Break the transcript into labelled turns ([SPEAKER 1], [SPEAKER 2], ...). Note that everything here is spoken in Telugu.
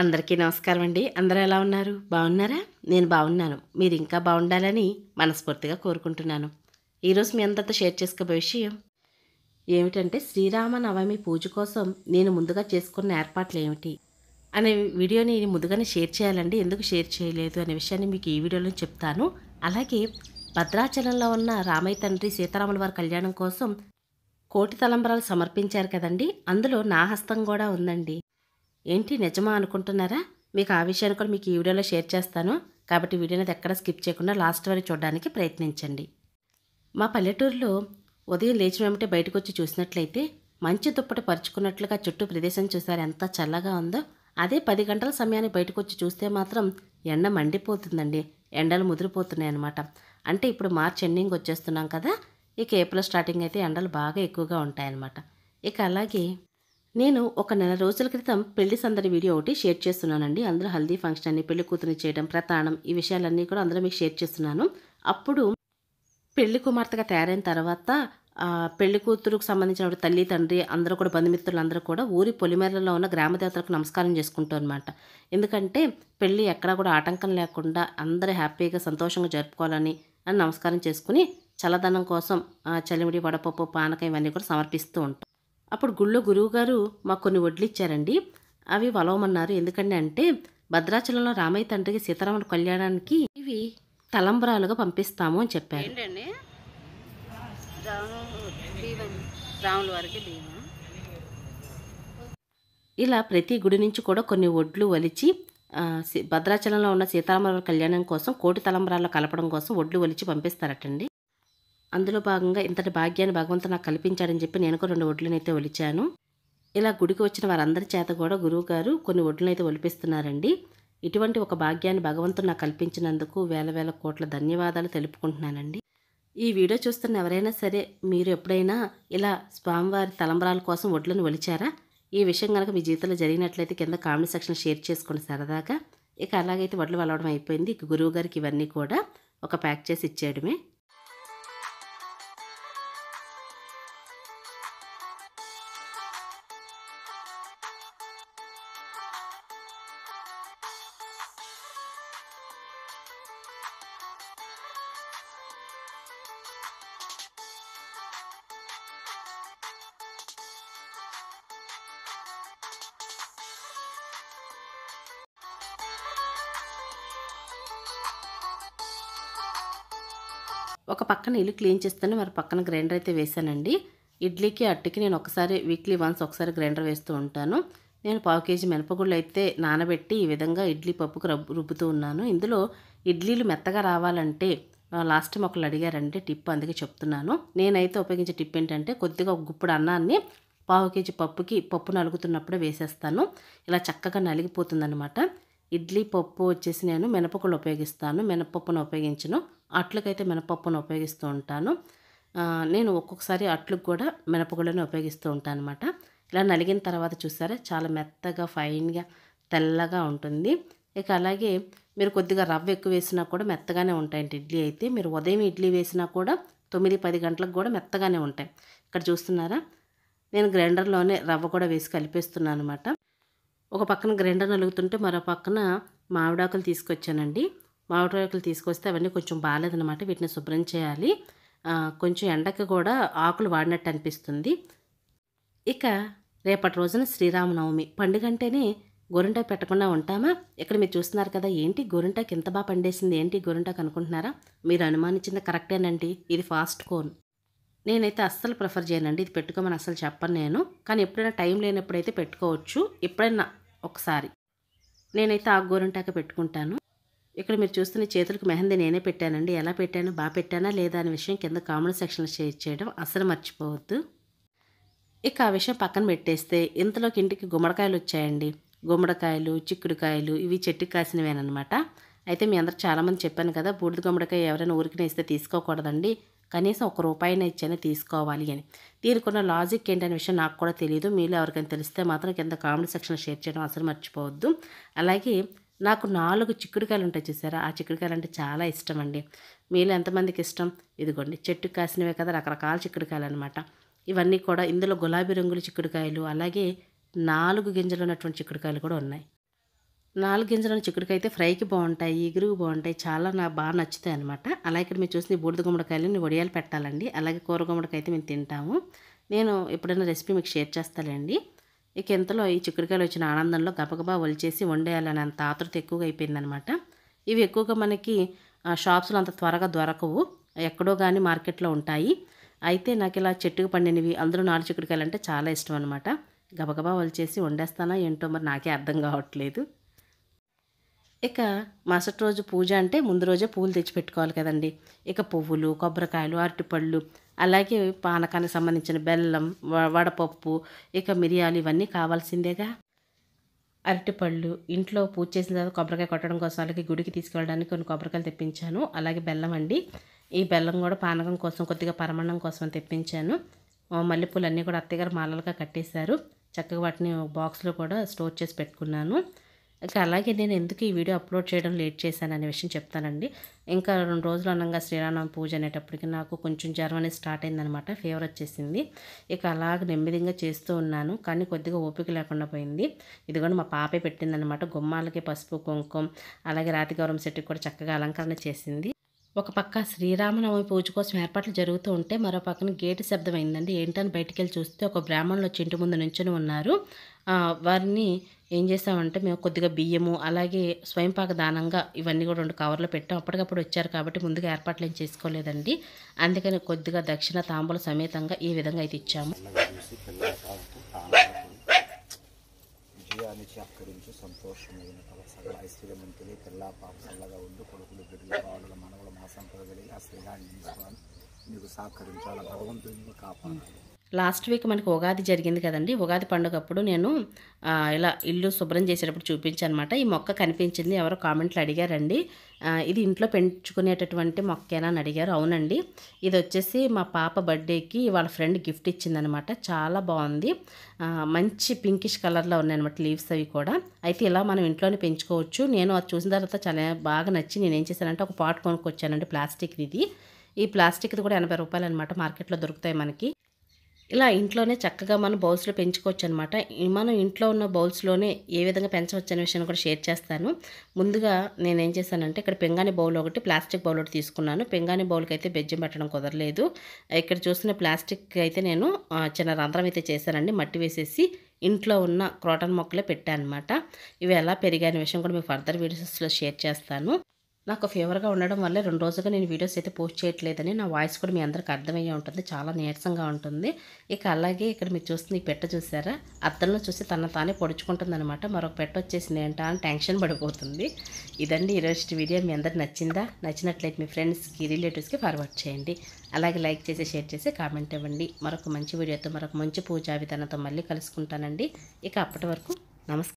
[SPEAKER 1] అందరికీ నమస్కారం అండి అందరూ ఎలా ఉన్నారు బాగున్నారా నేను బాగున్నాను మీరు ఇంకా బాగుండాలని మనస్ఫూర్తిగా కోరుకుంటున్నాను ఈరోజు మీ అందరితో షేర్ చేసుకోబోయే విషయం ఏమిటంటే శ్రీరామ నవమి పూజ కోసం నేను ముందుగా చేసుకున్న ఏర్పాట్లు ఏమిటి అనే వీడియోని ముందుగానే షేర్ చేయాలండి ఎందుకు షేర్ చేయలేదు అనే విషయాన్ని మీకు ఈ వీడియోలో చెప్తాను అలాగే భద్రాచలంలో ఉన్న రామయ్య తండ్రి సీతారాముల వారి కళ్యాణం కోసం కోటి తలంబరాలు సమర్పించారు కదండి అందులో నా హస్తం కూడా ఉందండి ఏంటి నిజమా అనుకుంటున్నారా మీకు ఆ విషయాన్ని కూడా మీకు ఈ వీడియోలో షేర్ చేస్తాను కాబట్టి వీడియోని ఎక్కడ స్కిప్ చేయకుండా లాస్ట్ వరకు చూడడానికి ప్రయత్నించండి మా పల్లెటూరులో ఉదయం లేచిన వెంటనే బయటకు వచ్చి చూసినట్లయితే మంచి దుప్పటి పరుచుకున్నట్లుగా చుట్టూ ప్రదేశం చూసారు ఎంత చల్లగా ఉందో అదే పది గంటల సమయాన్ని బయటకు వచ్చి చూస్తే మాత్రం ఎండ మండిపోతుందండి ఎండలు ముదిరిపోతున్నాయి అనమాట అంటే ఇప్పుడు మార్చ్ ఎండింగ్ వచ్చేస్తున్నాం కదా ఇక ఏప్రిల్ స్టార్టింగ్ అయితే ఎండలు బాగా ఎక్కువగా ఉంటాయన్నమాట ఇక అలాగే నేను ఒక నెల రోజుల క్రితం పెళ్లి సందడి వీడియో ఒకటి షేర్ చేస్తున్నానండి అందరూ హల్దీ ఫంక్షన్ అని పెళ్లి కూతురు చేయడం ప్రతాణం ఈ విషయాలన్నీ కూడా అందరూ మీకు షేర్ చేస్తున్నాను అప్పుడు పెళ్లి కుమార్తెగా తయారైన తర్వాత పెళ్లి కూతురుకు సంబంధించిన తల్లి తండ్రి అందరూ కూడా బంధుమిత్రులు అందరూ కూడా ఊరి పొలిమేరలో ఉన్న గ్రామ దేవతలకు నమస్కారం చేసుకుంటాం అనమాట ఎందుకంటే పెళ్ళి ఎక్కడా కూడా ఆటంకం లేకుండా అందరూ హ్యాపీగా సంతోషంగా జరుపుకోవాలని అని నమస్కారం చేసుకుని చల్లదనం కోసం చలిమిడి వడపప్పు పానకం ఇవన్నీ కూడా సమర్పిస్తూ ఉంటాం అప్పుడు గుళ్ళో గురువుగారు మాకు కొన్ని వడ్లు ఇచ్చారండి అవి వలవమన్నారు ఎందుకంటే అంటే భద్రాచలంలో రామయ్య తండ్రికి సీతారాముల కళ్యాణానికి ఇవి తలంబరాలుగా పంపిస్తాము అని చెప్పారు రాముల వారికి ఇలా ప్రతి గుడి నుంచి కూడా కొన్ని ఒడ్లు వలిచి భద్రాచలంలో ఉన్న సీతారామరావు కళ్యాణం కోసం కోటి తలంబరాల్లో కలపడం కోసం ఒడ్లు వలిచి పంపిస్తారటండి అందులో భాగంగా ఇంతటి భాగ్యాన్ని భగవంతుడు నాకు కల్పించాడని చెప్పి నేను కూడా రెండు ఒడ్లనైతే ఒలిచాను ఇలా గుడికి వచ్చిన వారందరి చేత కూడా గురువుగారు కొన్ని ఒడ్లనైతే ఒలిపిస్తున్నారండి ఇటువంటి ఒక భాగ్యాన్ని భగవంతుడు నాకు కల్పించినందుకు వేల వేల కోట్ల ధన్యవాదాలు తెలుపుకుంటున్నానండి ఈ వీడియో చూస్తున్న ఎవరైనా సరే మీరు ఎప్పుడైనా ఇలా స్వామివారి తలంబరాల కోసం ఒడ్లను ఒలిచారా ఈ విషయం కనుక మీ జీవితంలో జరిగినట్లయితే కింద కామెంట్ సెక్షన్ షేర్ చేసుకోండి సరదాగా ఇక అలాగైతే వడ్లు వలవడం అయిపోయింది గురువు గారికి ఇవన్నీ కూడా ఒక ప్యాక్ చేసి ఇచ్చేయడమే ఒక పక్కన ఇల్లు క్లీన్ చేస్తాను మరి పక్కన గ్రైండర్ అయితే వేశానండి ఇడ్లీకి అట్టుకి నేను ఒకసారి వీక్లీ వన్స్ ఒకసారి గ్రైండర్ వేస్తూ ఉంటాను నేను పావు కేజీ మినపగుళ్ళు అయితే నానబెట్టి ఈ విధంగా ఇడ్లీ పప్పుకు రుబ్బుతూ ఉన్నాను ఇందులో ఇడ్లీలు మెత్తగా రావాలంటే లాస్ట్ టైం ఒకళ్ళు అడిగారంటే టిప్ అందుకే చెప్తున్నాను నేనైతే ఉపయోగించే టిప్ ఏంటంటే కొద్దిగా ఒక గుప్పుడు అన్నాన్ని పావు కేజీ పప్పుకి పప్పు నలుగుతున్నప్పుడే వేసేస్తాను ఇలా చక్కగా నలిగిపోతుందనమాట ఇడ్లీ పప్పు వచ్చేసి నేను మినపగుళ్ళు ఉపయోగిస్తాను మినపప్పును ఉపయోగించను అట్లకైతే మినపప్పును ఉపయోగిస్తూ ఉంటాను నేను ఒక్కొక్కసారి అట్లకు కూడా మినపగుళ్ళని ఉపయోగిస్తూ ఉంటాను అనమాట ఇలా నలిగిన తర్వాత చూసారా చాలా మెత్తగా ఫైన్గా తెల్లగా ఉంటుంది ఇక అలాగే మీరు కొద్దిగా రవ్వ ఎక్కువ వేసినా కూడా మెత్తగానే ఉంటాయండి ఇడ్లీ అయితే మీరు ఉదయం ఇడ్లీ వేసినా కూడా తొమ్మిది పది గంటలకు కూడా మెత్తగానే ఉంటాయి ఇక్కడ చూస్తున్నారా నేను గ్రైండర్లోనే రవ్వ కూడా వేసి కలిపేస్తున్నాను అనమాట ఒక పక్కన గ్రైండర్ నలుగుతుంటే మరో పక్కన మామిడాకులు తీసుకొచ్చానండి ఆకులు తీసుకొస్తే అవన్నీ కొంచెం బాగాలేదనమాట వీటిని శుభ్రం చేయాలి కొంచెం ఎండకు కూడా ఆకులు వాడినట్టు అనిపిస్తుంది ఇక రేపటి రోజున శ్రీరామనవమి పండుగ అంటేనే గోరింటాకు పెట్టకుండా ఉంటామా ఇక్కడ మీరు చూస్తున్నారు కదా ఏంటి గోరింటాకు ఇంత బాగా పండేసింది ఏంటి గోరింటాకు అనుకుంటున్నారా మీరు అనుమానించింది కరెక్టేనండి ఇది ఫాస్ట్ కోన్ నేనైతే అస్సలు ప్రిఫర్ చేయనండి ఇది పెట్టుకోమని అస్సలు చెప్పను నేను కానీ ఎప్పుడైనా టైం లేనప్పుడైతే పెట్టుకోవచ్చు ఎప్పుడైనా ఒకసారి నేనైతే ఆ గోరింటాక పెట్టుకుంటాను ఇక్కడ మీరు చూస్తున్న చేతులకు మెహందీ నేనే పెట్టానండి ఎలా పెట్టాను బాగా పెట్టానా లేదా అనే విషయం కింద కామెంట్ సెక్షన్లో షేర్ చేయడం అసలు మర్చిపోవద్దు ఇక ఆ విషయం పక్కన పెట్టేస్తే ఇంతలోకి ఇంటికి గుమ్మడికాయలు వచ్చాయండి గుమ్మడికాయలు చిక్కుడుకాయలు ఇవి చెట్టుకి కాసినవేనమాట అయితే మీ అందరు చాలామంది చెప్పాను కదా బూడిద గుమ్మడికాయ ఎవరైనా ఊరికినే వేస్తే తీసుకోకూడదండి కనీసం ఒక రూపాయిన ఇచ్చైనా తీసుకోవాలి అని దీనికున్న లాజిక్ ఏంటనే విషయం నాకు కూడా తెలియదు మీరు ఎవరికైనా తెలిస్తే మాత్రం కింద కామెంట్ సెక్షన్లో షేర్ చేయడం అసలు మర్చిపోవద్దు అలాగే నాకు నాలుగు చిక్కుడుకాయలు ఉంటాయి చూసారా ఆ చిక్కుడుకాయలు అంటే చాలా ఇష్టం అండి మీలో ఎంతమందికి ఇష్టం ఇదిగోండి చెట్టు కాసినవే కదా రకరకాల చిక్కుడుకాయలు అనమాట ఇవన్నీ కూడా ఇందులో గులాబీ రంగుల చిక్కుడుకాయలు అలాగే నాలుగు గింజలు ఉన్నటువంటి చిక్కుడుకాయలు కూడా ఉన్నాయి నాలుగు గింజలు ఉన్న చిక్కుడుకాయ అయితే ఫ్రైకి బాగుంటాయి ఎగురుగు బాగుంటాయి చాలా నాకు బాగా నచ్చుతాయి అనమాట అలాగే ఇక్కడ మీరు చూసిన బూడిద గుమ్మడికాయలు వడియాలు పెట్టాలండి అలాగే కూర అయితే మేము తింటాము నేను ఎప్పుడైనా రెసిపీ మీకు షేర్ చేస్తానండి ఇక ఇంతలో ఈ చిక్కుడుకాయలు వచ్చిన ఆనందంలో గబగబా ఒలిచేసి వండేయాలని అంత ఆతృత ఎక్కువగా అయిపోయిందనమాట ఇవి ఎక్కువగా మనకి షాప్స్లో అంత త్వరగా దొరకవు ఎక్కడో కానీ మార్కెట్లో ఉంటాయి అయితే నాకు ఇలా చెట్టుకు పండినవి అందులో నాలుగు చిక్కుడుకాయలు అంటే చాలా ఇష్టం అనమాట గబగబా వలిచేసి వండేస్తానా ఏంటో మరి నాకే అర్థం కావట్లేదు ఇక మరుసటి రోజు పూజ అంటే ముందు రోజే పూలు తెచ్చి పెట్టుకోవాలి కదండి ఇక పువ్వులు కొబ్బరికాయలు అరటిపళ్ళు అలాగే పానకానికి సంబంధించిన బెల్లం వడపప్పు ఇక మిరియాలు ఇవన్నీ కావాల్సిందేగా అరటిపళ్ళు ఇంట్లో పూజ చేసిన తర్వాత కొబ్బరికాయ కొట్టడం కోసం అలాగే గుడికి తీసుకెళ్ళడానికి కొన్ని కొబ్బరికాయలు తెప్పించాను అలాగే బెల్లం అండి ఈ బెల్లం కూడా పానకం కోసం కొద్దిగా పరమాణం కోసం తెప్పించాను మల్లెపూలు అన్నీ కూడా అత్తగారు మాలలుగా కట్టేశారు చక్కగా వాటిని బాక్స్లో కూడా స్టోర్ చేసి పెట్టుకున్నాను ఇక అలాగే నేను ఎందుకు ఈ వీడియో అప్లోడ్ చేయడం లేట్ చేశాను అనే విషయం చెప్తానండి ఇంకా రెండు రోజులు అనగా శ్రీరామ పూజ అనేటప్పటికి నాకు కొంచెం జ్వరం అనేది స్టార్ట్ అయిందనమాట ఫీవర్ వచ్చేసింది ఇక అలాగ నెమ్మదిగా చేస్తూ ఉన్నాను కానీ కొద్దిగా ఓపిక లేకుండా పోయింది కూడా మా పాపే పెట్టిందనమాట గుమ్మాలకి పసుపు కుంకుమ అలాగే రాతి గౌరవం చెట్టుకి కూడా చక్కగా అలంకరణ చేసింది ఒక పక్క శ్రీరామనవమి పూజ కోసం ఏర్పాట్లు జరుగుతూ ఉంటే మరో పక్కన గేటు శబ్దమైందండి ఏంటని బయటికి వెళ్ళి చూస్తే ఒక బ్రాహ్మణులు వచ్చి ఇంటి ముందు నుంచొని ఉన్నారు వారిని ఏం చేసామంటే మేము కొద్దిగా బియ్యము అలాగే స్వయంపాక దానంగా ఇవన్నీ కూడా రెండు కవర్లో పెట్టాం అప్పటికప్పుడు వచ్చారు కాబట్టి ముందుగా ఏర్పాట్లు ఏం చేసుకోలేదండి అందుకని కొద్దిగా దక్షిణ తాంబూల సమేతంగా ఈ విధంగా అయితే ఇచ్చాము వచ్చి అక్కడి నుంచి సంతోషమైన తల సగల ఐశ్వర్యమంతులే పిల్ల పాప చల్లగా ఉండు కొడుకులు బిడ్డలు బావులు మనవులు మాసం పొగలి ఆ స్నేహాన్ని తీసుకోవాలి మీకు సహకరించాలి భగవంతుని కాపాడాలి లాస్ట్ వీక్ మనకి ఉగాది జరిగింది కదండి ఉగాది పండుగ అప్పుడు నేను ఇలా ఇల్లు శుభ్రం చేసేటప్పుడు చూపించాను అనమాట ఈ మొక్క కనిపించింది ఎవరో కామెంట్లు అడిగారండి ఇది ఇంట్లో పెంచుకునేటటువంటి మొక్కేనా అని అడిగారు అవునండి ఇది వచ్చేసి మా పాప బర్త్డేకి వాళ్ళ ఫ్రెండ్ గిఫ్ట్ ఇచ్చిందనమాట చాలా బాగుంది మంచి పింకిష్ కలర్లో ఉన్నాయన్నమాట లీవ్స్ అవి కూడా అయితే ఇలా మనం ఇంట్లోనే పెంచుకోవచ్చు నేను అది చూసిన తర్వాత చాలా బాగా నచ్చి నేను ఏం చేశానంటే ఒక పాట్ కొనుక్కొచ్చానండి ప్లాస్టిక్ ఇది ఈ ప్లాస్టిక్ది కూడా ఎనభై రూపాయలు అనమాట మార్కెట్లో దొరుకుతాయి మనకి ఇలా ఇంట్లోనే చక్కగా మనం బౌల్స్లో పెంచుకోవచ్చు అనమాట మనం ఇంట్లో ఉన్న బౌల్స్లోనే ఏ విధంగా పెంచవచ్చు అనే విషయాన్ని కూడా షేర్ చేస్తాను ముందుగా నేను ఏం చేశానంటే ఇక్కడ పెంగాని బౌల్ ఒకటి ప్లాస్టిక్ బౌల్ ఒకటి తీసుకున్నాను పెంగాని బౌల్కి అయితే బెజ్జం పెట్టడం కుదరలేదు ఇక్కడ చూసిన ప్లాస్టిక్ అయితే నేను చిన్న రంధ్రం అయితే చేశానండి మట్టి వేసేసి ఇంట్లో ఉన్న క్రోటన్ మొక్కలే అనమాట ఇవి ఎలా పెరిగాయనే విషయం కూడా మీకు ఫర్దర్ వీడియోస్లో షేర్ చేస్తాను నాకు ఫీవర్గా ఉండడం వల్ల రెండు రోజులుగా నేను వీడియోస్ అయితే పోస్ట్ చేయట్లేదని నా వాయిస్ కూడా మీ అందరికీ అర్థమయ్యే ఉంటుంది చాలా నీరసంగా ఉంటుంది ఇక అలాగే ఇక్కడ మీరు చూస్తుంది ఈ పెట్ట చూసారా అద్దంలో చూసి తన తానే అనమాట మరొక పెట్ట వచ్చేసింది ఏంటా అని టెన్షన్ పడిపోతుంది ఇదండి ఈరోజు వీడియో మీ అందరికి నచ్చిందా నచ్చినట్లయితే మీ ఫ్రెండ్స్కి రిలేటివ్స్కి ఫార్వర్డ్ చేయండి అలాగే లైక్ చేసి షేర్ చేసి కామెంట్ ఇవ్వండి మరొక మంచి వీడియోతో మరొక మంచి పూజా విధానంతో మళ్ళీ కలుసుకుంటానండి ఇక అప్పటి వరకు నమస్కారం